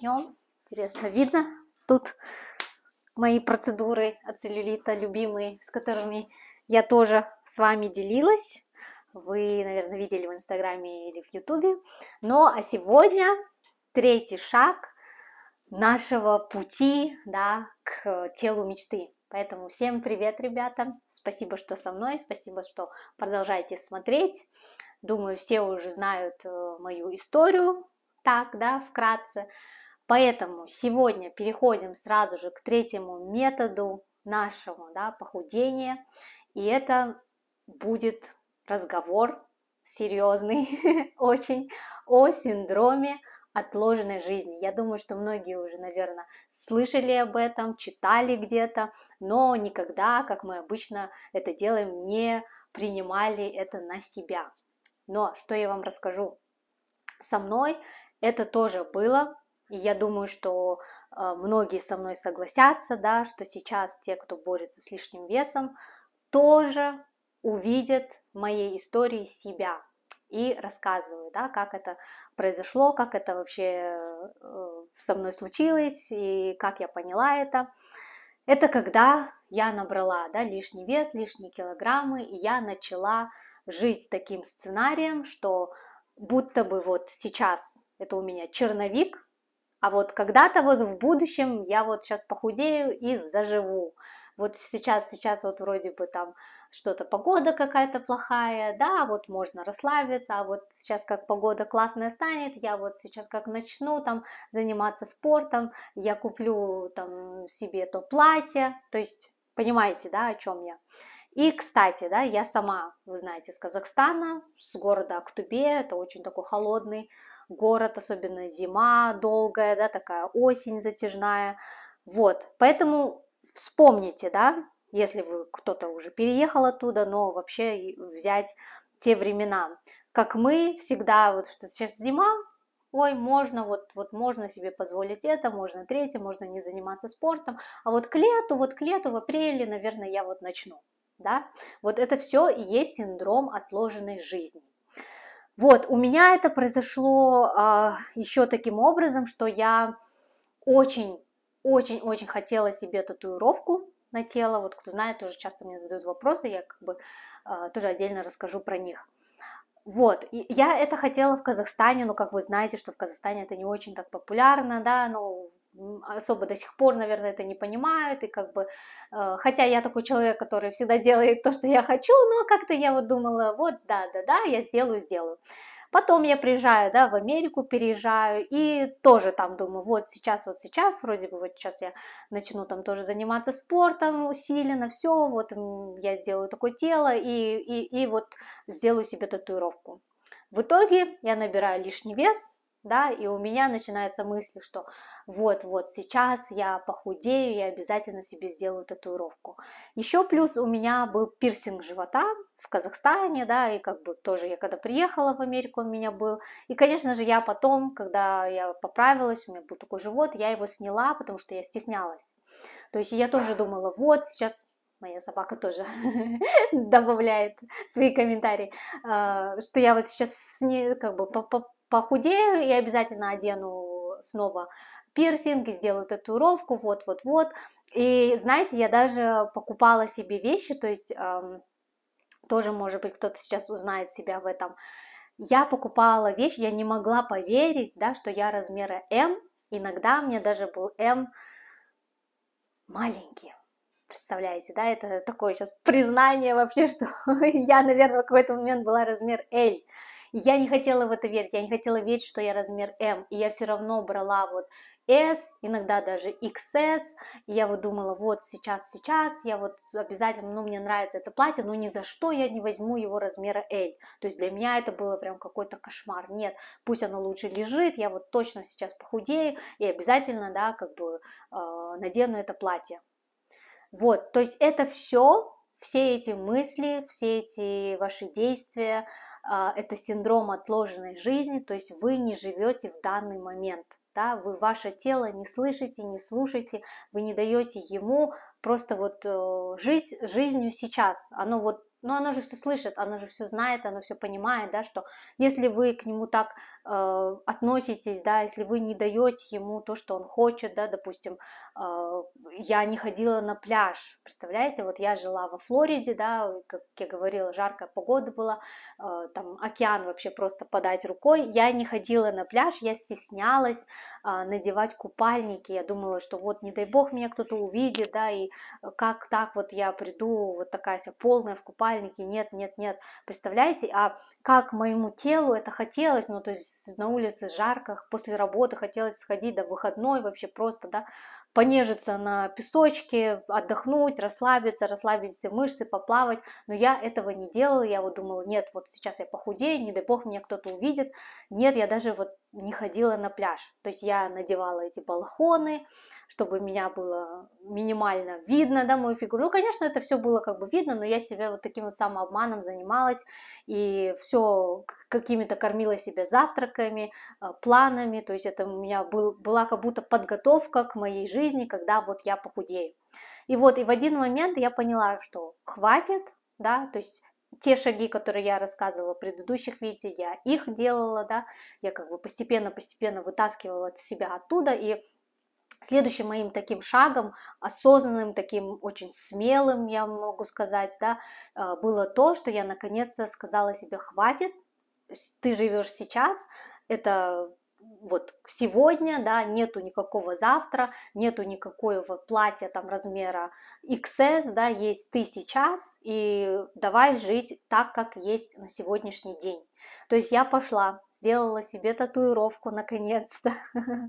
начнем. Интересно, видно тут мои процедуры от целлюлита, любимые, с которыми я тоже с вами делилась. Вы, наверное, видели в Инстаграме или в Ютубе. Ну, а сегодня третий шаг нашего пути да, к телу мечты. Поэтому всем привет, ребята! Спасибо, что со мной, спасибо, что продолжаете смотреть. Думаю, все уже знают э, мою историю, так, да, вкратце. Поэтому сегодня переходим сразу же к третьему методу нашего да, похудения. И это будет разговор серьезный очень о синдроме отложенной жизни. Я думаю, что многие уже, наверное, слышали об этом, читали где-то, но никогда, как мы обычно это делаем, не принимали это на себя. Но что я вам расскажу? Со мной это тоже было, и я думаю, что э, многие со мной согласятся, да, что сейчас те, кто борется с лишним весом, тоже увидят в моей истории себя и рассказываю, да, как это произошло, как это вообще э, со мной случилось и как я поняла это. Это когда я набрала да, лишний вес, лишние килограммы, и я начала жить таким сценарием, что будто бы вот сейчас это у меня черновик, а вот когда-то вот в будущем я вот сейчас похудею и заживу. Вот сейчас, сейчас вот вроде бы там что-то погода какая-то плохая, да, вот можно расслабиться, а вот сейчас как погода классная станет, я вот сейчас как начну там заниматься спортом, я куплю там себе то платье, то есть понимаете, да, о чем я. И, кстати, да, я сама, вы знаете, из Казахстана, с города Актубе, это очень такой холодный город, особенно зима долгая, да, такая осень затяжная. Вот, поэтому вспомните, да, если вы кто-то уже переехал оттуда, но вообще взять те времена. Как мы всегда, вот что сейчас зима, ой, можно, вот, вот можно себе позволить это, можно третье, можно не заниматься спортом, а вот к лету, вот к лету, в апреле, наверное, я вот начну, да, вот это все и есть синдром отложенной жизни. Вот, у меня это произошло э, а, еще таким образом, что я очень-очень-очень хотела себе татуировку на тело. Вот кто знает, тоже часто мне задают вопросы, я как бы э, тоже отдельно расскажу про них. Вот, и я это хотела в Казахстане, но как вы знаете, что в Казахстане это не очень так популярно, да, ну, особо до сих пор, наверное, это не понимают, и как бы, э, хотя я такой человек, который всегда делает то, что я хочу, но как-то я вот думала, вот да, да, да, я сделаю, сделаю. Потом я приезжаю, да, в Америку переезжаю и тоже там думаю, вот сейчас, вот сейчас, вроде бы вот сейчас я начну там тоже заниматься спортом усиленно, все, вот я сделаю такое тело и, и, и вот сделаю себе татуировку. В итоге я набираю лишний вес, да, и у меня начинается мысль, что вот-вот сейчас я похудею, я обязательно себе сделаю татуировку. Еще плюс у меня был пирсинг живота в Казахстане, да, и как бы тоже я когда приехала в Америку, он у меня был. И, конечно же, я потом, когда я поправилась, у меня был такой живот, я его сняла, потому что я стеснялась. То есть я тоже думала, вот сейчас моя собака тоже добавляет свои комментарии, а, что я вот сейчас с ней как бы похудею и обязательно одену снова пирсинг, сделаю татуировку, вот-вот-вот. И знаете, я даже покупала себе вещи, то есть эм, тоже, может быть, кто-то сейчас узнает себя в этом. Я покупала вещь, я не могла поверить, да, что я размера М, иногда мне даже был М маленький. Представляете, да, это такое сейчас признание вообще, что я, наверное, в какой-то момент была размер L. Я не хотела в это верить, я не хотела верить, что я размер М, и я все равно брала вот S, иногда даже XS, и я вот думала, вот сейчас, сейчас, я вот обязательно, ну, мне нравится это платье, но ни за что я не возьму его размера L, то есть для меня это было прям какой-то кошмар, нет, пусть оно лучше лежит, я вот точно сейчас похудею, и обязательно, да, как бы э, надену это платье. Вот, то есть это все все эти мысли, все эти ваши действия, а, это синдром отложенной жизни, то есть вы не живете в данный момент. Да, вы ваше тело не слышите, не слушаете, вы не даете ему просто вот э, жить жизнью сейчас. Оно вот, ну оно же все слышит, оно же все знает, оно все понимает, да, что если вы к нему так Э, относитесь, да, если вы не даете ему то, что он хочет, да, допустим, э, я не ходила на пляж, представляете, вот я жила во Флориде, да, как я говорила, жаркая погода была, э, там океан вообще просто подать рукой, я не ходила на пляж, я стеснялась надевать купальники, я думала, что вот не дай бог меня кто-то увидит, да, и как так вот я приду, вот такая вся полная в купальнике, нет, нет, нет, представляете, а как моему телу это хотелось, ну, то есть на улице жарко, после работы хотелось сходить, да, выходной вообще просто, да, понежиться на песочке, отдохнуть, расслабиться, расслабить все мышцы, поплавать, но я этого не делала, я вот думала, нет, вот сейчас я похудею, не дай бог меня кто-то увидит, нет, я даже вот не ходила на пляж, то есть я надевала эти балахоны, чтобы меня было минимально видно, да, мою фигуру, ну, конечно, это все было как бы видно, но я себя вот таким вот самообманом занималась, и все какими-то кормила себя завтраками, э, планами, то есть это у меня был, была как будто подготовка к моей жизни, когда вот я похудею. И вот, и в один момент я поняла, что хватит, да, то есть те шаги, которые я рассказывала в предыдущих видео, я их делала, да, я как бы постепенно-постепенно вытаскивала себя оттуда, и следующим моим таким шагом, осознанным, таким очень смелым, я могу сказать, да, э, было то, что я наконец-то сказала себе, хватит, ты живешь сейчас, это вот сегодня, да, нету никакого завтра, нету никакого платья там размера XS, да, есть ты сейчас, и давай жить так, как есть на сегодняшний день. То есть я пошла, сделала себе татуировку наконец-то.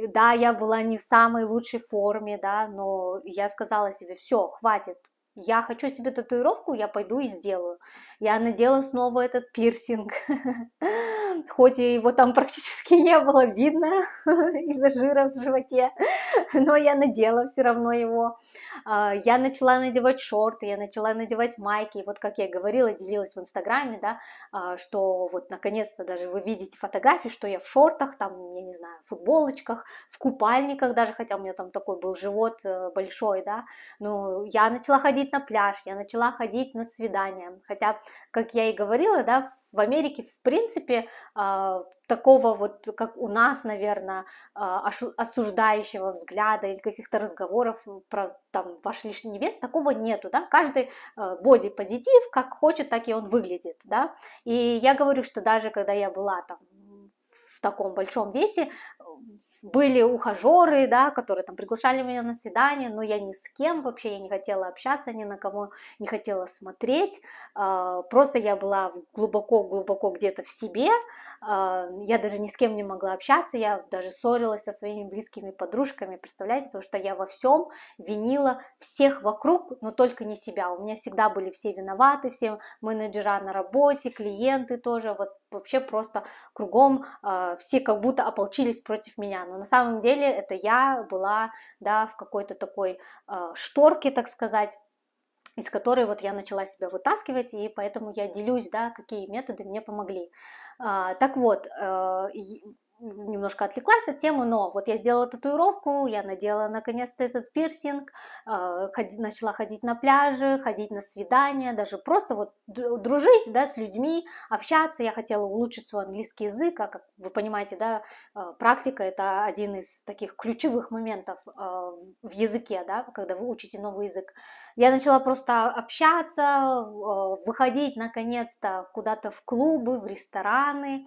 Да, я была не в самой лучшей форме, да, но я сказала себе, все, хватит, я хочу себе татуировку, я пойду и сделаю. Я надела снова этот пирсинг. хоть и его там практически не было видно из-за жира в животе, но я надела все равно его. А, я начала надевать шорты, я начала надевать майки, и вот как я говорила, делилась в Инстаграме, да, а, что вот наконец-то даже вы видите фотографии, что я в шортах, там, я не знаю, в футболочках, в купальниках даже, хотя у меня там такой был живот э, большой, да, Но ну, я начала ходить на пляж, я начала ходить на свидания, хотя, как я и говорила, да, в в Америке, в принципе, а, такого вот, как у нас, наверное, а, осуждающего взгляда или каких-то разговоров про там ваш лишний вес такого нету, да, каждый а, боди-позитив, как хочет, так и он выглядит, да, и я говорю, что даже когда я была там в таком большом весе, были ухажеры, да, которые там приглашали меня на свидание, но я ни с кем вообще, я не хотела общаться, ни на кого не хотела смотреть, а, просто я была глубоко-глубоко где-то в себе, а, я даже ни с кем не могла общаться, я даже ссорилась со своими близкими подружками, представляете, потому что я во всем винила всех вокруг, но только не себя, у меня всегда были все виноваты, все менеджера на работе, клиенты тоже, вот вообще просто кругом э, все как будто ополчились против меня. Но на самом деле это я была, да, в какой-то такой э, шторке, так сказать, из которой вот я начала себя вытаскивать, и поэтому я делюсь, да, какие методы мне помогли. А, так вот, э, немножко отвлеклась от темы, но вот я сделала татуировку, я надела наконец-то этот пирсинг, а, начала ходить на пляжи, ходить на свидания, даже просто вот дружить, да, с людьми, общаться, я хотела улучшить свой английский язык, а как вы понимаете, да, а, практика это один из таких ключевых моментов а, в языке, да, когда вы учите новый язык. Я начала просто общаться, а, выходить наконец-то куда-то в клубы, в рестораны,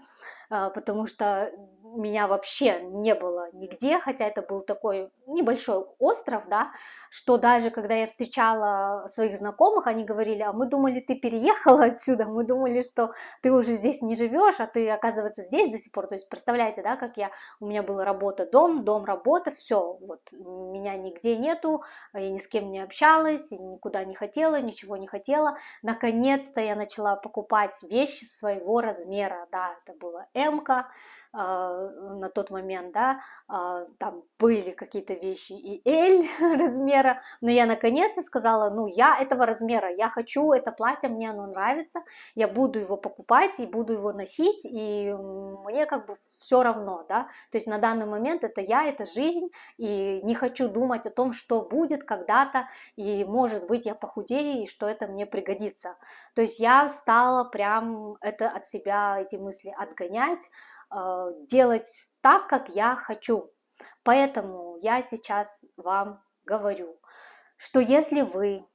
а, потому что меня вообще не было нигде, хотя это был такой небольшой остров, да, что даже когда я встречала своих знакомых, они говорили, а мы думали, ты переехала отсюда, мы думали, что ты уже здесь не живешь, а ты, оказывается, здесь до сих пор, то есть представляете, да, как я, у меня была работа, дом, дом, работа, все, вот, меня нигде нету, я ни с кем не общалась, никуда не хотела, ничего не хотела. Наконец-то я начала покупать вещи своего размера. Да, это была М-ка, а, на тот момент, да, а, там были какие-то вещи и L размера, но я наконец-то сказала, ну я этого размера, я хочу это платье, мне оно нравится, я буду его покупать и буду его носить, и мне как бы все равно, да, то есть на данный момент это я, это жизнь, и не хочу думать о том, что будет когда-то, и может быть я похудею, и что это мне пригодится. То есть я стала прям это от себя, эти мысли отгонять, а, Э, делать так, как я хочу. Поэтому я сейчас вам говорю, что если вы,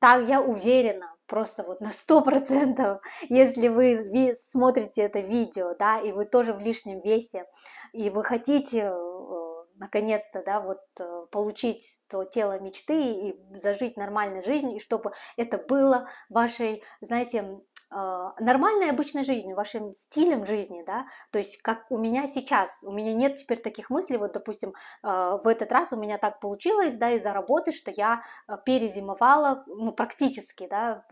так я уверена, просто вот на сто процентов, если вы смотрите это видео, да, и вы тоже в лишнем весе, и вы хотите э, наконец-то, да, вот э, получить то тело мечты и зажить нормальной жизнью, и чтобы это было вашей, знаете, а, нормальной обычной жизнью, вашим стилем жизни, да, то есть как у меня сейчас, у меня нет теперь таких мыслей, вот, допустим, а, в этот раз у меня так получилось, да, из-за работы, что я а, перезимовала, ну, практически, да,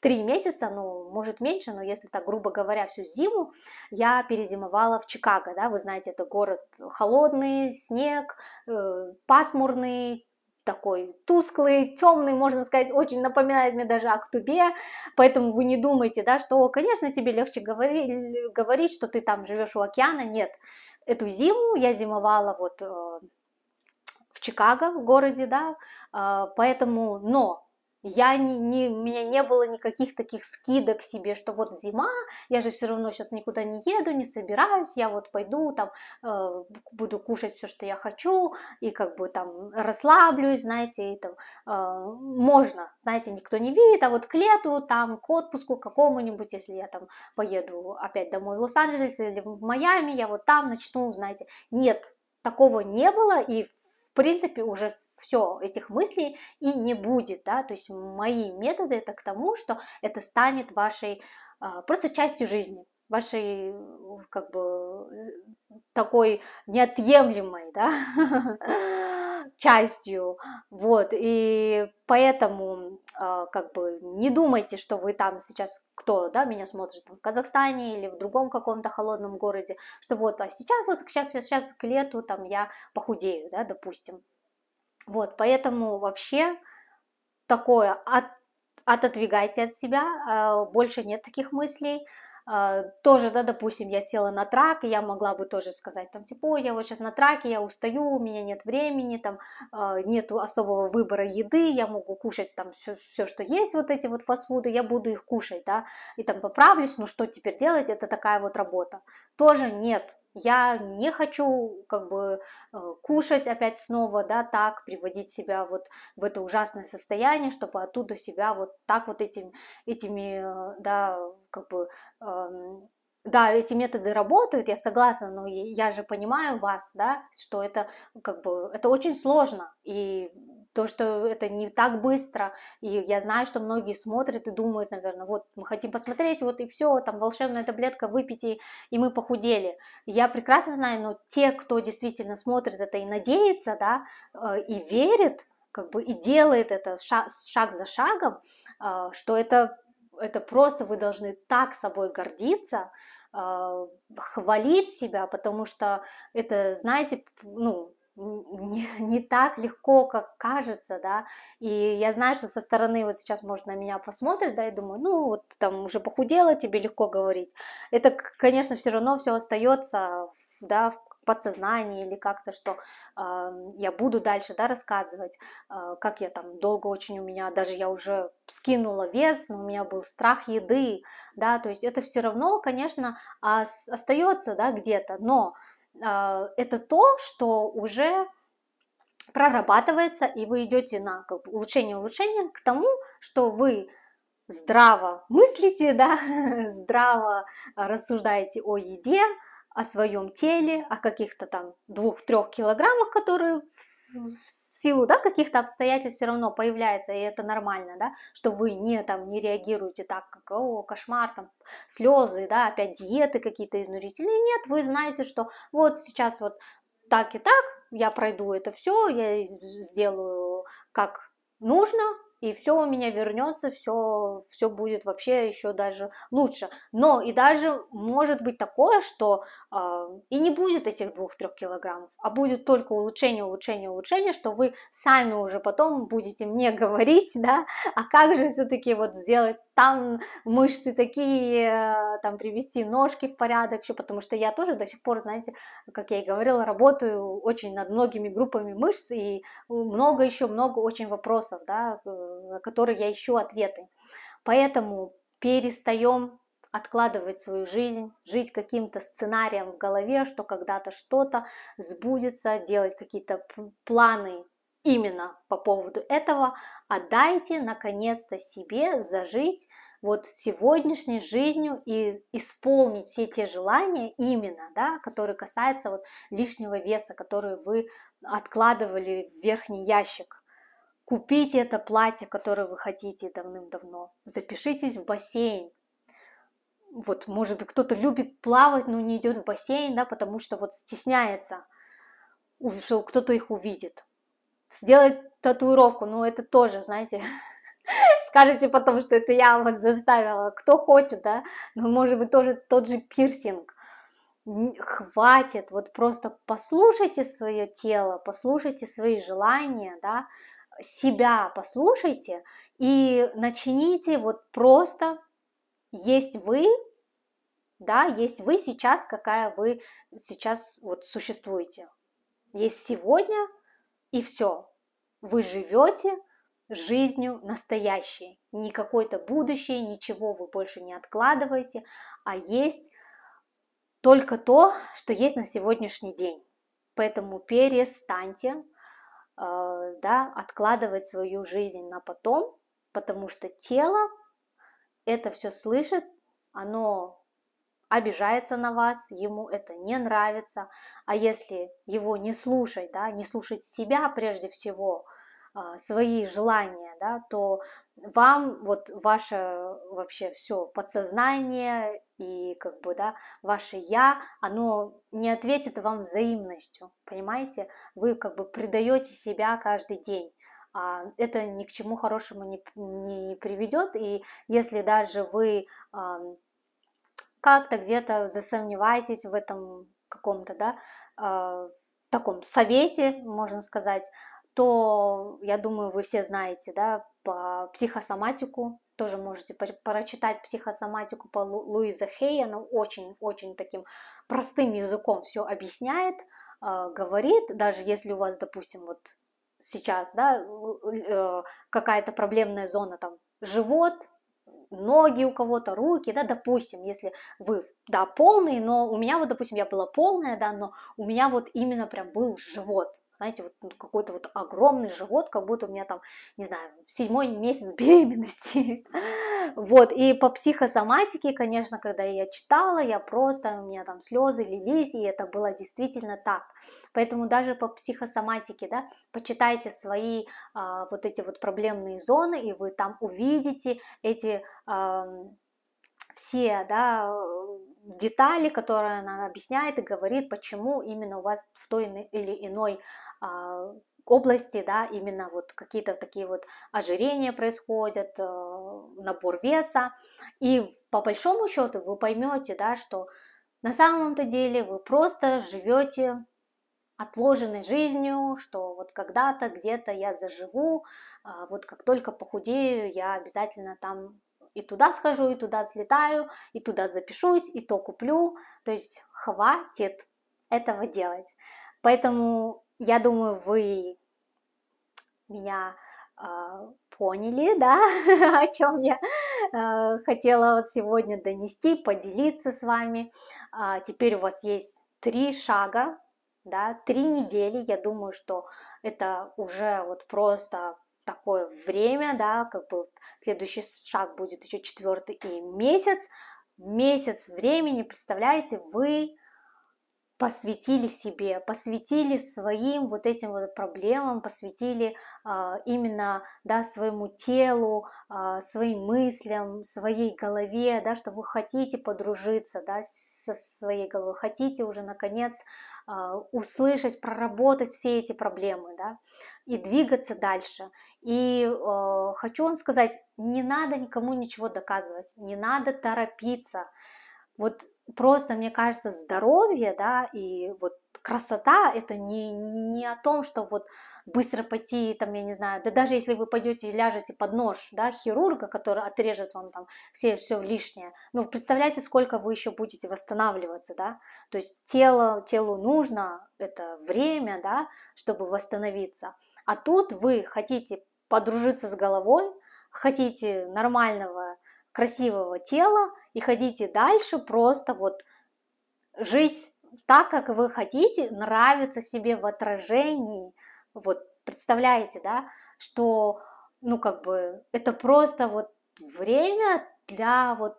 три месяца, ну, может меньше, но если так, грубо говоря, всю зиму я перезимовала в Чикаго, да, вы знаете, это город холодный, снег, э, пасмурный, такой тусклый, темный, можно сказать, очень напоминает мне даже Актубе, поэтому вы не думайте, да, что, конечно, тебе легче говорить, говорить что ты там живешь у океана, нет. Эту зиму я зимовала вот э, в Чикаго, в городе, да, э, поэтому, но я не, не, у меня не было никаких таких скидок себе, что вот зима, я же все равно сейчас никуда не еду, не собираюсь, я вот пойду там, э, буду кушать все, что я хочу, и как бы там расслаблюсь, знаете, и там э, можно, знаете, никто не видит, а вот к лету, там, к отпуску какому-нибудь, если я там поеду опять домой в Лос-Анджелес или в Майами, я вот там начну, знаете, нет, такого не было, и в принципе, уже все этих мыслей и не будет, да, то есть мои методы это к тому, что это станет вашей а, просто частью жизни, вашей как бы э, такой неотъемлемой, да, частью, вот, и поэтому а, как бы не думайте, что вы там сейчас, кто, да, меня смотрит там, в Казахстане или в другом каком-то холодном городе, что вот, а сейчас, вот сейчас, сейчас, сейчас к лету там я похудею, да, допустим. Вот, поэтому вообще такое от, отодвигайте от себя, а, больше нет таких мыслей, а, тоже, да, допустим, я села на трак, и я могла бы тоже сказать, там, типа, О, я вот сейчас на траке, я устаю, у меня нет времени, там, а, нет особого выбора еды, я могу кушать там все, что есть, вот эти вот фастфуды, я буду их кушать, да, и там поправлюсь, ну что теперь делать, это такая вот работа. Тоже нет, я не хочу как бы э, кушать опять снова, да, так, приводить себя вот в это ужасное состояние, чтобы оттуда себя вот так вот этим, этими, э, да, как бы эм, да, эти методы работают, я согласна, но я же понимаю вас, да, что это как бы это очень сложно, и то, что это не так быстро, и я знаю, что многие смотрят и думают, наверное, вот мы хотим посмотреть, вот и все, там волшебная таблетка, выпейте, и мы похудели. Я прекрасно знаю, но те, кто действительно смотрит это и надеется, да, э, и верит, как бы и делает это шаг, шаг за шагом, э, что это, это просто вы должны так собой гордиться, э, хвалить себя, потому что это, знаете, ну, не, не так легко, как кажется, да, и я знаю, что со стороны вот сейчас, может, на меня посмотришь, да, и думаю, ну, вот там уже похудела, тебе легко говорить. Это, конечно, все равно все остается, да, в подсознании или как-то, что э, я буду дальше, да, рассказывать, э, как я там долго очень у меня, даже я уже скинула вес, но у меня был страх еды, да, то есть это все равно, конечно, остается, да, где-то, но а, это то, что уже прорабатывается, и вы идете на как бы, улучшение улучшения к тому, что вы здраво мыслите, да, здраво рассуждаете о еде, о своем теле, о каких-то там двух-трех килограммах, которые в силу да, каких-то обстоятельств все равно появляется, и это нормально, да, что вы не, там, не реагируете так, как о, кошмар, там, слезы, да, опять диеты какие-то изнурительные. Нет, вы знаете, что вот сейчас вот так и так, я пройду это все, я сделаю как нужно, и все у меня вернется, все, все будет вообще еще даже лучше. Но и даже может быть такое, что э, и не будет этих двух-трех килограммов, а будет только улучшение, улучшение, улучшение, что вы сами уже потом будете мне говорить, да, а как же все-таки вот сделать там мышцы такие, э, там привести ножки в порядок, еще потому что я тоже до сих пор, знаете, как я и говорила, работаю очень над многими группами мышц, и много еще, много очень вопросов, да, э, на которые я ищу ответы. Поэтому перестаем откладывать свою жизнь, жить каким-то сценарием в голове, что когда-то что-то сбудется, делать какие-то планы именно по поводу этого, а дайте наконец-то себе зажить вот сегодняшней жизнью и исполнить все те желания именно, да, которые касаются вот лишнего веса, которые вы откладывали в верхний ящик. Купите это платье, которое вы хотите давным-давно. Запишитесь в бассейн, вот, может быть, кто-то любит плавать, но не идет в бассейн, да, потому что вот стесняется, что кто-то их увидит сделать татуировку, ну это тоже, знаете, скажете потом, что это я вас заставила, кто хочет, да, ну может быть тоже тот же пирсинг, хватит, вот просто послушайте свое тело, послушайте свои желания, да, себя послушайте и начните вот просто есть вы, да, есть вы сейчас, какая вы сейчас вот существуете. Есть сегодня, и все. Вы живете жизнью настоящей, не какое-то будущее, ничего вы больше не откладываете, а есть только то, что есть на сегодняшний день. Поэтому перестаньте э, да, откладывать свою жизнь на потом, потому что тело это все слышит, оно обижается на вас, ему это не нравится. А если его не слушать, да, не слушать себя прежде всего, а, свои желания, да, то вам вот ваше вообще все подсознание и как бы, да, ваше я, оно не ответит вам взаимностью, понимаете? Вы как бы предаете себя каждый день. А это ни к чему хорошему не, не приведет, и если даже вы как-то где-то засомневаетесь в этом каком-то, да, э, таком совете, можно сказать, то, я думаю, вы все знаете, да, по психосоматику, тоже можете прочитать психосоматику по Лу Луиза Хей, она очень-очень таким простым языком все объясняет, э, говорит, даже если у вас, допустим, вот сейчас, да, э, какая-то проблемная зона, там, живот, ноги у кого-то, руки, да, допустим, если вы, да, полные, но у меня вот, допустим, я была полная, да, но у меня вот именно прям был живот, знаете, вот ну, какой-то вот огромный живот, как будто у меня там, не знаю, седьмой месяц беременности. Вот, и по психосоматике, конечно, когда я читала, я просто, у меня там слезы лились, и это было действительно так. Поэтому даже по психосоматике, да, почитайте свои а, вот эти вот проблемные зоны, и вы там увидите эти а, все, да, детали, которые она объясняет и говорит, почему именно у вас в той или иной а, области, да, именно вот какие-то такие вот ожирения происходят, а, набор веса, и по большому счету вы поймете, да, что на самом-то деле вы просто живете отложенной жизнью, что вот когда-то где-то я заживу, а вот как только похудею, я обязательно там и туда схожу, и туда слетаю, и туда запишусь, и то куплю. То есть хватит этого делать. Поэтому я думаю, вы меня э, поняли, да, о чем я э, хотела вот сегодня донести, поделиться с вами. Э, теперь у вас есть три шага, да, три недели. Я думаю, что это уже вот просто такое время, да, как бы следующий шаг будет еще четвертый и месяц, месяц времени, представляете, вы посвятили себе, посвятили своим вот этим вот проблемам, посвятили э, именно да, своему телу, э, своим мыслям, своей голове, да, что вы хотите подружиться да, со своей головой, хотите уже наконец э, услышать, проработать все эти проблемы да, и двигаться дальше. И э, хочу вам сказать, не надо никому ничего доказывать, не надо торопиться. Вот просто, мне кажется, здоровье, да, и вот красота это не, не, не о том, что вот быстро пойти, там, я не знаю, да даже если вы пойдете и ляжете под нож, да, хирурга, который отрежет вам там все, все лишнее, ну, представляете, сколько вы еще будете восстанавливаться, да, то есть тело, телу нужно это время, да, чтобы восстановиться, а тут вы хотите подружиться с головой, хотите нормального красивого тела и ходите дальше просто вот жить так, как вы хотите, нравится себе в отражении. Вот представляете, да, что, ну, как бы, это просто вот время для вот,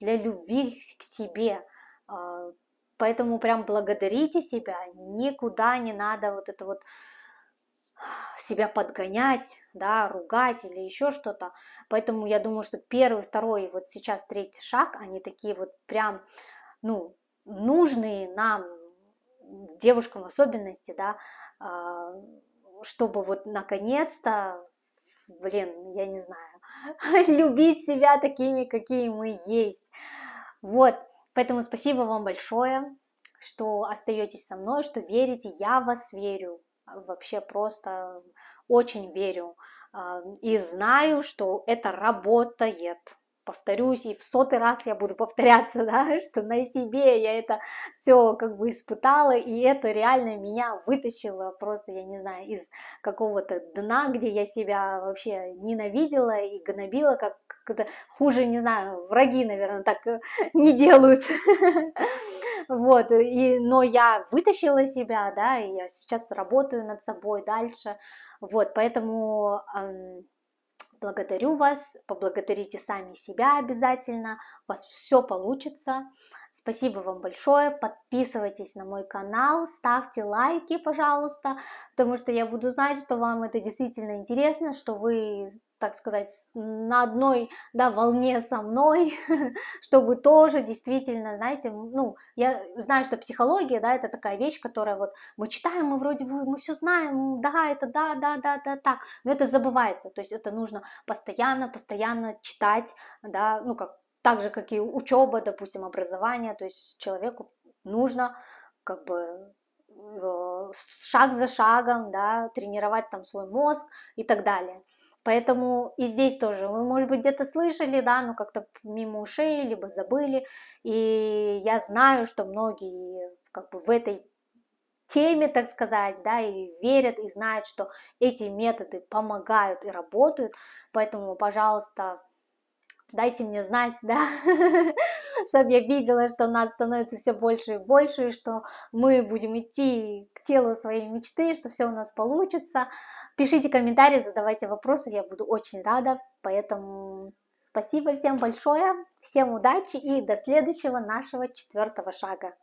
для любви к себе. А, поэтому прям благодарите себя, никуда не надо вот это вот себя подгонять, да, ругать или еще что-то. Поэтому я думаю, что первый, второй, вот сейчас третий шаг, они такие вот прям, ну, нужные нам, девушкам в особенности, да, а, чтобы вот наконец-то, блин, я не знаю, любить себя такими, какие мы есть. Вот, поэтому спасибо вам большое, что остаетесь со мной, что верите, я вас верю вообще просто очень верю а, и знаю, что это работает. Повторюсь, и в сотый раз я буду повторяться, да, что на себе я это все как бы испытала, и это реально меня вытащило просто, я не знаю, из какого-то дна, где я себя вообще ненавидела и гнобила, как хуже, не знаю, враги, наверное, так э, не делают. вот, и, но я вытащила себя, да, и я сейчас работаю над собой дальше, вот, поэтому эм, благодарю вас, поблагодарите сами себя обязательно, у вас все получится, Спасибо вам большое. Подписывайтесь на мой канал, ставьте лайки, пожалуйста, потому что я буду знать, что вам это действительно интересно, что вы так сказать, на одной да, волне со мной, что вы тоже действительно, знаете, ну, я знаю, что психология, да, это такая вещь, которая вот мы читаем, мы вроде бы, мы все знаем, да, это да, да, да, да, так, но это забывается, то есть это нужно постоянно, постоянно читать, да, ну, как так же, как и учеба, допустим, образование, то есть человеку нужно как бы э, шаг за шагом, да, тренировать там свой мозг и так далее. Поэтому и здесь тоже вы, может быть, где-то слышали, да, но как-то мимо ушей, либо забыли. И я знаю, что многие как бы в этой теме, так сказать, да, и верят, и знают, что эти методы помогают и работают. Поэтому, пожалуйста, дайте мне знать, да, чтобы я видела, что нас становится все больше и больше, и что мы будем идти к телу своей мечты, что все у нас получится. Пишите комментарии, задавайте вопросы, я буду очень рада, поэтому спасибо всем большое, всем удачи и до следующего нашего четвертого шага.